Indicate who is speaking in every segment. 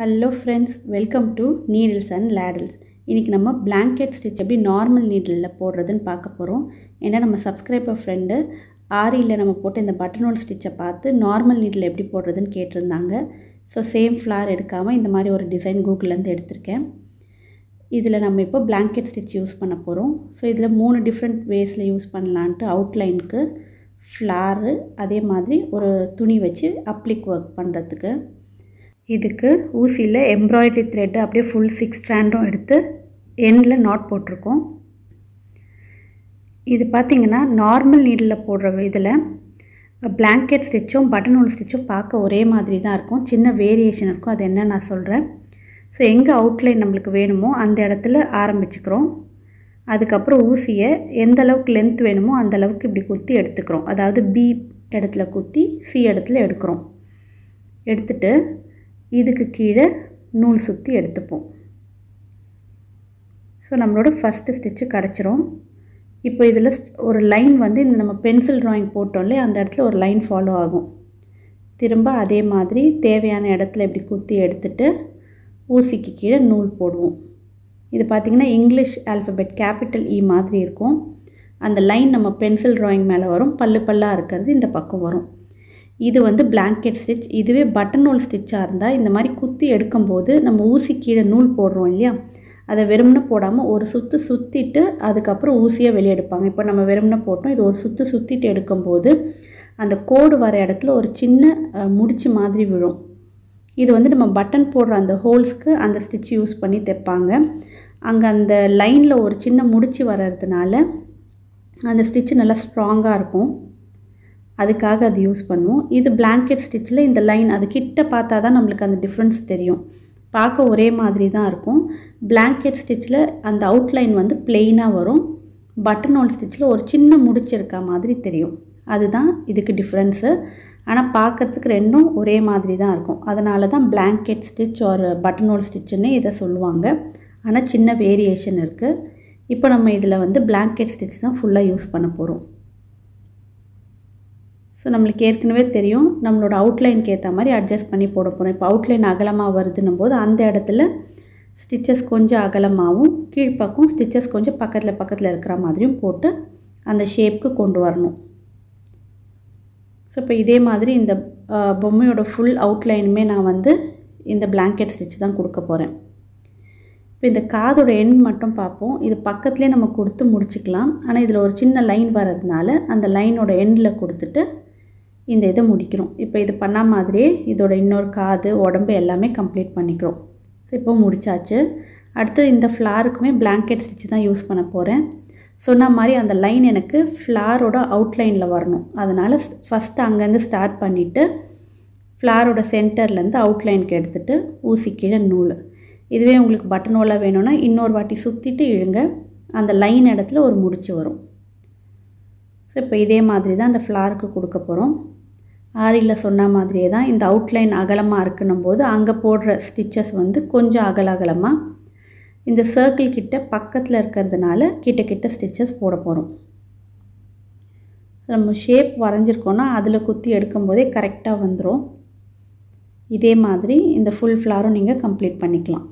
Speaker 1: hello friends welcome to needles and ladles இன்றைக்கி நம்ம blanket stitch எப்படி நார்மல் நீடலில் போடுறதுன்னு பார்க்க போகிறோம் ஏன்னா நம்ம சப்ஸ்கிரைபர் ஃப்ரெண்டு ஆரியில் நம்ம போட்டு இந்த ஹோல் ஸ்டிச்சை பார்த்து நார்மல் நீடில் எப்படி போடுறதுன்னு கேட்டிருந்தாங்க ஸோ சேம் ஃப்ளார் எடுக்காமல் இந்த மாதிரி ஒரு டிசைன் கூகுள்லேருந்து எடுத்திருக்கேன் இதில் நம்ம இப்போ பிளாங்கெட் ஸ்டிச் யூஸ் பண்ண போகிறோம் ஸோ இதில் மூணு டிஃப்ரெண்ட் வேஸில் யூஸ் பண்ணலான்ட்டு அவுட்லைனுக்கு ஃப்ளாரு அதே மாதிரி ஒரு துணி வச்சு அப்ளிக் ஒர்க் பண்ணுறதுக்கு இதுக்கு ஊசியில் எம்ப்ராய்டரி த்ரெட்டு அப்படியே ஃபுல் சிக்ஸ் ஸ்ட்ராண்டும் எடுத்து எண்டில் நாட் போட்டிருக்கோம் இது பார்த்திங்கன்னா நார்மல் நீடில் போடுற இதில் பிளாங்கெட் ஸ்டிச்சும் பட்டன் ஹோல் ஸ்டிச்சும் பார்க்க ஒரே மாதிரி தான் இருக்கும் சின்ன வேரியேஷன் இருக்கும் அது என்ன நான் சொல்கிறேன் ஸோ எங்கே அவுட்லைன் நம்மளுக்கு வேணுமோ அந்த இடத்துல ஆரம்பிச்சுக்கிறோம் அதுக்கப்புறம் ஊசியை எந்த அளவுக்கு லென்த் வேணுமோ அந்த அளவுக்கு இப்படி குத்தி எடுத்துக்கிறோம் அதாவது பி இடத்துல குத்தி சி இடத்துல எடுக்கிறோம் எடுத்துட்டு இதுக்கு கீழே நூல் சுற்றி எடுத்துப்போம் ஸோ நம்மளோட ஃபஸ்ட்டு ஸ்டிச்சு கிடச்சிரும் இப்போ இதில் ஒரு லைன் வந்து இந்த நம்ம பென்சில் ட்ராயிங் போட்டோம்லே அந்த இடத்துல ஒரு லைன் ஃபாலோ ஆகும் திரும்ப அதே மாதிரி தேவையான இடத்துல இப்படி குத்தி எடுத்துட்டு ஊசிக்கு கீழே நூல் போடுவோம் இது பார்த்திங்கன்னா இங்கிலீஷ் ஆல்ஃபபெட் கேபிட்டல் இ மாதிரி இருக்கும் அந்த லைன் நம்ம பென்சில் ட்ராயிங் மேலே வரும் பல்லு பல்லாக இருக்கிறது இந்த பக்கம் வரும் இது வந்து பிளாங்கெட் ஸ்டிச் இதுவே பட்டன் நூல் ஸ்டிச்சாக இருந்தால் இந்த மாதிரி குத்தி எடுக்கும்போது நம்ம ஊசி கீழே நூல் போடுறோம் இல்லையா அதை வெறும்னு போடாமல் ஒரு சுற்று சுற்றிட்டு அதுக்கப்புறம் ஊசியாக வெளியே எடுப்பாங்க இப்போ நம்ம வெறும்னு போட்டோம் இது ஒரு சுற்று சுற்றிட்டு எடுக்கும்போது அந்த கோடு வர இடத்துல ஒரு சின்ன முடிச்சு மாதிரி விழும் இது வந்து நம்ம பட்டன் போடுற அந்த ஹோல்ஸ்க்கு அந்த ஸ்டிச் யூஸ் பண்ணி தைப்பாங்க அங்கே அந்த லைனில் ஒரு சின்ன முடிச்சு வர்றதுனால அந்த ஸ்டிச்சு நல்லா ஸ்ட்ராங்காக இருக்கும் அதுக்காக அது யூஸ் பண்ணுவோம் இது பிளாங்கெட் ஸ்டிச்சில் இந்த லைன் அது கிட்ட பார்த்தா தான் நம்மளுக்கு அந்த டிஃப்ரென்ஸ் தெரியும் பார்க்க ஒரே மாதிரி தான் இருக்கும் பிளாங்கெட் ஸ்டிச்சில் அந்த அவுட்லைன் வந்து பிளெயினாக வரும் பட்டன் ஹோல் ஸ்டிச்சில் ஒரு சின்ன முடிச்சிருக்க மாதிரி தெரியும் அதுதான் இதுக்கு டிஃப்ரென்ஸு ஆனால் பார்க்குறதுக்கு ரெண்டும் ஒரே மாதிரி தான் இருக்கும் அதனால தான் பிளாங்கெட் ஸ்டிச் ஒரு பட்டன் ஹோல் ஸ்டிச்சுன்னு இதை சொல்லுவாங்க ஆனால் சின்ன வேரியேஷன் இருக்குது இப்போ நம்ம இதில் வந்து பிளாங்கெட் ஸ்டிச் தான் ஃபுல்லாக யூஸ் பண்ண போகிறோம் ஸோ நம்மளுக்கு ஏற்கனவே தெரியும் நம்மளோட அவுட்லைனுக்கு ஏற்ற மாதிரி அட்ஜஸ்ட் பண்ணி போட போகிறோம் இப்போ அவுட்லைன் அகலமாக வருதுன்னும் போது அந்த இடத்துல ஸ்டிச்சஸ் கொஞ்சம் அகலமாகவும் கீழ்ப்பக்கம் ஸ்டிச்சஸ் கொஞ்சம் பக்கத்தில் பக்கத்தில் இருக்கிற மாதிரியும் போட்டு அந்த ஷேப்புக்கு கொண்டு வரணும் ஸோ இப்போ இதே மாதிரி இந்த பொம்மையோட ஃபுல் அவுட்லைனுமே நான் வந்து இந்த பிளாங்கெட் ஸ்டிச் தான் கொடுக்க போகிறேன் இப்போ இந்த காதோட எண் மட்டும் பார்ப்போம் இது பக்கத்துலேயே நம்ம கொடுத்து முடிச்சுக்கலாம் ஆனால் இதில் ஒரு சின்ன லைன் வர்றதுனால அந்த லைனோட எண்டில் கொடுத்துட்டு இந்த இதை முடிக்கிறோம் இப்போ இது பண்ண மாதிரி இதோட இன்னொரு காது உடம்பு எல்லாமே கம்ப்ளீட் பண்ணிக்கிறோம் ஸோ இப்போ முடித்தாச்சு அடுத்து இந்த ஃப்ளாருக்குமே பிளாங்கெட் ஸ்டிச்சு தான் யூஸ் பண்ண போகிறேன் சொன்ன மாதிரி அந்த லைன் எனக்கு ஃப்ளாரோட அவுட்லைனில் வரணும் அதனால் ஃபஸ்ட்டு அங்கேருந்து ஸ்டார்ட் பண்ணிவிட்டு ஃப்ளாரோட சென்டர்லேருந்து அவுட்லைனுக்கு எடுத்துகிட்டு ஊசி கீழே நூல் இதுவே உங்களுக்கு பட்டன் ஓலாக வேணும்னா இன்னொரு வாட்டி சுற்றிட்டு இழுங்க அந்த லைன் இடத்துல ஒரு முடிச்சு வரும் ஸோ இப்போ இதே மாதிரி தான் அந்த ஃப்ளாருக்கு கொடுக்க போகிறோம் ஆரியில் சொன்ன மாதிரியே தான் இந்த அவுட்லைன் அகலமாக இருக்குன்னும் போது அங்கே போடுற ஸ்டிச்சஸ் வந்து கொஞ்சம் அகல அகலமாக இந்த சர்க்கிள் கிட்ட பக்கத்தில் இருக்கிறதுனால கிட்ட கிட்ட ஸ்டிச்சஸ் போட போகிறோம் நம்ம ஷேப் வரைஞ்சிருக்கோன்னா அதில் குத்தி எடுக்கும்போதே கரெக்டாக வந்துடும் இதே மாதிரி இந்த ஃபுல் ஃப்ளாரும் நீங்கள் கம்ப்ளீட் பண்ணிக்கலாம்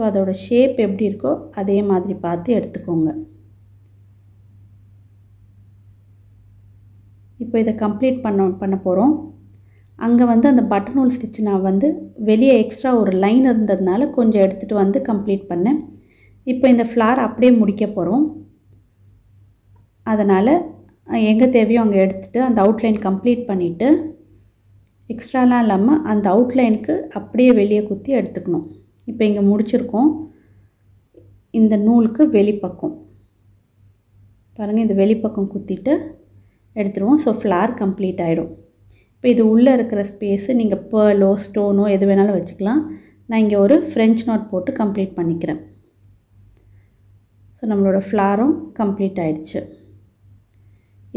Speaker 1: ஸோ அதோடய ஷேப் எப்படி இருக்கோ அதே மாதிரி பார்த்து எடுத்துக்கோங்க இப்போ இதை கம்ப்ளீட் பண்ண பண்ண போகிறோம் அங்கே வந்து அந்த பட்டன் ஹோல் ஸ்டிச் நான் வந்து வெளியே எக்ஸ்ட்ரா ஒரு லைன் இருந்ததுனால கொஞ்சம் எடுத்துகிட்டு வந்து கம்ப்ளீட் பண்ணேன் இப்போ இந்த ஃப்ளார் அப்படியே முடிக்க போகிறோம் அதனால் எங்கே தேவையோ அங்கே எடுத்துகிட்டு அந்த அவுட்லைன் கம்ப்ளீட் பண்ணிவிட்டு எக்ஸ்ட்ராலாம் இல்லாமல் அந்த அவுட்லைனுக்கு அப்படியே வெளியே குத்தி எடுத்துக்கணும் இப்போ இங்கே முடிச்சிருக்கோம் இந்த நூலுக்கு வெளிப்பக்கம் பாருங்கள் இந்த வெளிப்பக்கம் குத்திட்டு எடுத்துருவோம் ஸோ ஃப்ளார் கம்ப்ளீட் ஆகிடும் இப்போ இது உள்ளே இருக்கிற ஸ்பேஸு நீங்கள் பேர்லோ ஸ்டோனோ எது வேணாலும் வச்சுக்கலாம் நான் இங்கே ஒரு ஃப்ரெஞ்ச் நோட் போட்டு கம்ப்ளீட் பண்ணிக்கிறேன் ஸோ நம்மளோட ஃப்ளாரும் கம்ப்ளீட் ஆகிடுச்சு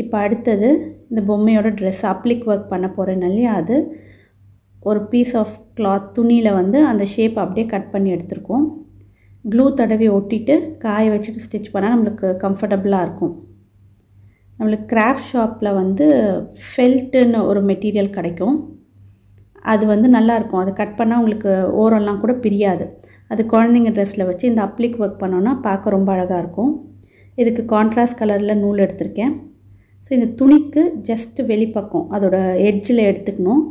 Speaker 1: இப்போ அடுத்தது இந்த பொம்மையோட ட்ரெஸ் அப்ளிக் ஒர்க் பண்ண போகிறேன்னு இல்லையா அது ஒரு பீஸ் ஆஃப் கிளாத் துணியில் வந்து அந்த ஷேப் அப்படியே கட் பண்ணி எடுத்திருக்கோம் க்ளூ தடவி ஒட்டிட்டு காய வச்சுட்டு ஸ்டிச் பண்ணால் நம்மளுக்கு கம்ஃபர்டபுளாக இருக்கும் நம்மளுக்கு கிராஃப்ட் ஷாப்பில் வந்து ஃபெல்ட்டுன்னு ஒரு மெட்டீரியல் கிடைக்கும் அது வந்து நல்லாயிருக்கும் அது கட் பண்ணால் உங்களுக்கு ஓரம்லாம் கூட பிரியாது அது குழந்தைங்க ட்ரெஸ்ஸில் வச்சு இந்த அப்ளிக் ஒர்க் பண்ணோன்னா பார்க்க ரொம்ப அழகாக இருக்கும் இதுக்கு கான்ட்ராஸ்ட் கலரில் நூல் எடுத்திருக்கேன் ஸோ இந்த துணிக்கு ஜஸ்ட்டு வெளிப்பக்கம் அதோட எட்ஜில் எடுத்துக்கணும்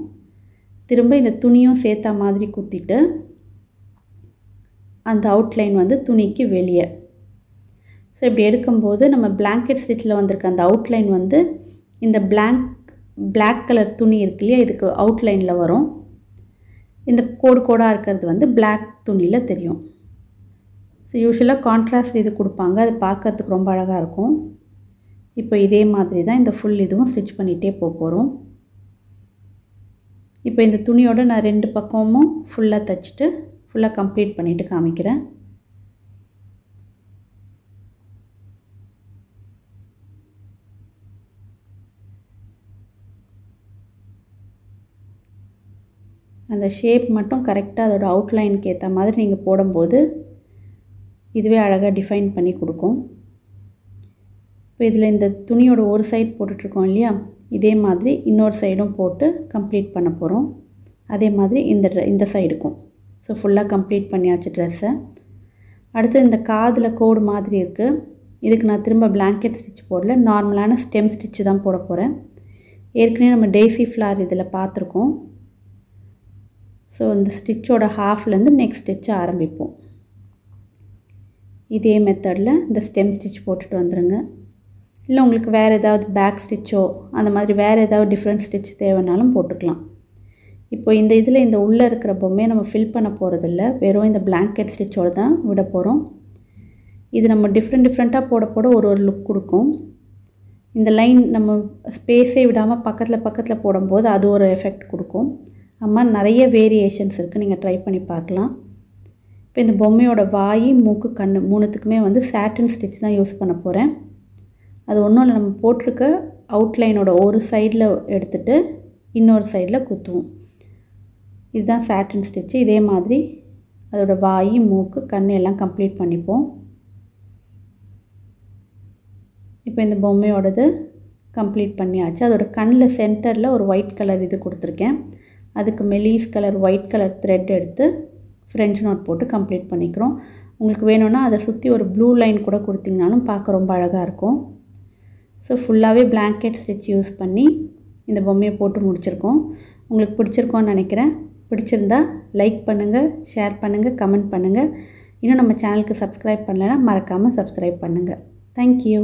Speaker 1: திரும்ப இந்த துணியும் சேர்த்தா மாதிரி குத்திட்டு அந்த அவுட்லைன் வந்து துணிக்கு வெளியே ஸோ இப்படி எடுக்கும்போது நம்ம பிளாங்கெட் ஸ்டிச்சில் வந்திருக்க அந்த அவுட்லைன் வந்து இந்த பிளாங்க் பிளாக் கலர் துணி இருக்கு இல்லையா இதுக்கு அவுட்லைனில் வரும் இந்த கோடு கோடாக இருக்கிறது வந்து பிளாக் துணியில் தெரியும் ஸோ யூஸ்வலாக கான்ட்ராஸ்ட் இது கொடுப்பாங்க அது பார்க்குறதுக்கு ரொம்ப அழகாக இருக்கும் இப்போ இதே மாதிரி தான் இந்த ஃபுல் இதுவும் ஸ்டிச் பண்ணிகிட்டே போக போகிறோம் இப்போ இந்த துணியோடு நான் ரெண்டு பக்கமும் ஃபுல்லாக தைச்சிட்டு ஃபுல்லாக கம்ப்ளீட் பண்ணிவிட்டு காமிக்கிறேன் அந்த ஷேப் மட்டும் கரெக்டாக அதோடய அவுட்லைனுக்கு ஏற்ற மாதிரி நீங்கள் போடும்போது இதுவே அழகாக டிஃபைன் பண்ணி கொடுக்கும் இப்போ இதில் இந்த துணியோட ஒரு சைட் போட்டுட்ருக்கோம் இல்லையா இதே மாதிரி இன்னொரு சைடும் போட்டு கம்ப்ளீட் பண்ண போகிறோம் அதே மாதிரி இந்த இந்த சைடுக்கும் ஸோ ஃபுல்லாக கம்ப்ளீட் பண்ணியாச்சு ட்ரெஸ்ஸை அடுத்து இந்த காதில் கோடு மாதிரி இருக்குது இதுக்கு நான் திரும்ப பிளாங்கெட் ஸ்டிச் போடல நார்மலான ஸ்டெம் ஸ்டிச்சு தான் போட போகிறேன் ஏற்கனவே நம்ம டேசி ஃப்ளார் இதில் பார்த்துருக்கோம் ஸோ இந்த ஸ்டிச்சோட ஹாஃப்லேருந்து நெக்ஸ்ட் ஸ்டிச்சை ஆரம்பிப்போம் இதே மெத்தடில் இந்த ஸ்டெம் ஸ்டிச் போட்டுட்டு வந்துடுங்க இல்லை உங்களுக்கு வேறு ஏதாவது பேக் ஸ்டிச்சோ அந்த மாதிரி வேறு ஏதாவது டிஃப்ரெண்ட் ஸ்டிச் தேவைனாலும் போட்டுக்கலாம் இப்போ இந்த இதில் இந்த உள்ளே இருக்கிற பொம்மையை நம்ம ஃபில் பண்ண போகிறதில்ல வெறும் இந்த பிளாங்கெட் ஸ்டிச்சோடு தான் விட போகிறோம் இது நம்ம டிஃப்ரெண்ட் டிஃப்ரெண்ட்டாக போட போட ஒரு ஒரு லுக் கொடுக்கும் இந்த லைன் நம்ம ஸ்பேஸே விடாமல் பக்கத்தில் பக்கத்தில் போடும்போது அது ஒரு எஃபெக்ட் கொடுக்கும் அது மாதிரி நிறைய வேரியேஷன்ஸ் இருக்குது நீங்கள் ட்ரை பண்ணி பார்க்கலாம் இப்போ இந்த பொம்மையோட வாய் மூக்கு கண் மூணுத்துக்குமே வந்து சாட்டன் ஸ்டிச் தான் யூஸ் பண்ண போகிறேன் அது ஒன்றும் இல்லை நம்ம போட்டிருக்க அவுட்லைனோட ஒரு சைடில் எடுத்துகிட்டு இன்னொரு சைடில் குத்துவோம் இதுதான் சாட்டின் ஸ்டிச்சு இதே மாதிரி அதோடய வாய் மூக்கு கண் எல்லாம் கம்ப்ளீட் பண்ணிப்போம் இப்போ இந்த பொம்மையோடது கம்ப்ளீட் பண்ணியாச்சு அதோட கண்ணில் சென்டரில் ஒரு ஒயிட் கலர் இது கொடுத்துருக்கேன் அதுக்கு மெலீஸ் கலர் ஒயிட் கலர் த்ரெட் எடுத்து ஃப்ரெஞ்ச் நோட் போட்டு கம்ப்ளீட் பண்ணிக்கிறோம் உங்களுக்கு வேணும்னா அதை சுற்றி ஒரு ப்ளூ லைன் கூட கொடுத்திங்கனாலும் பார்க்க ரொம்ப அழகாக இருக்கும் ஸோ ஃபுல்லாகவே பிளாங்கெட் ஸ்டிச் யூஸ் பண்ணி இந்த பொம்மையை போட்டு முடிச்சிருக்கோம் உங்களுக்கு பிடிச்சிருக்கோன்னு நினைக்கிறேன் பிடிச்சிருந்தா லைக் பண்ணுங்கள் ஷேர் பண்ணுங்கள் கமெண்ட் பண்ணுங்கள் இன்னும் நம்ம சேனலுக்கு சப்ஸ்கிரைப் பண்ணலைன்னா மறக்காமல் சப்ஸ்கிரைப் பண்ணுங்கள் தேங்க்யூ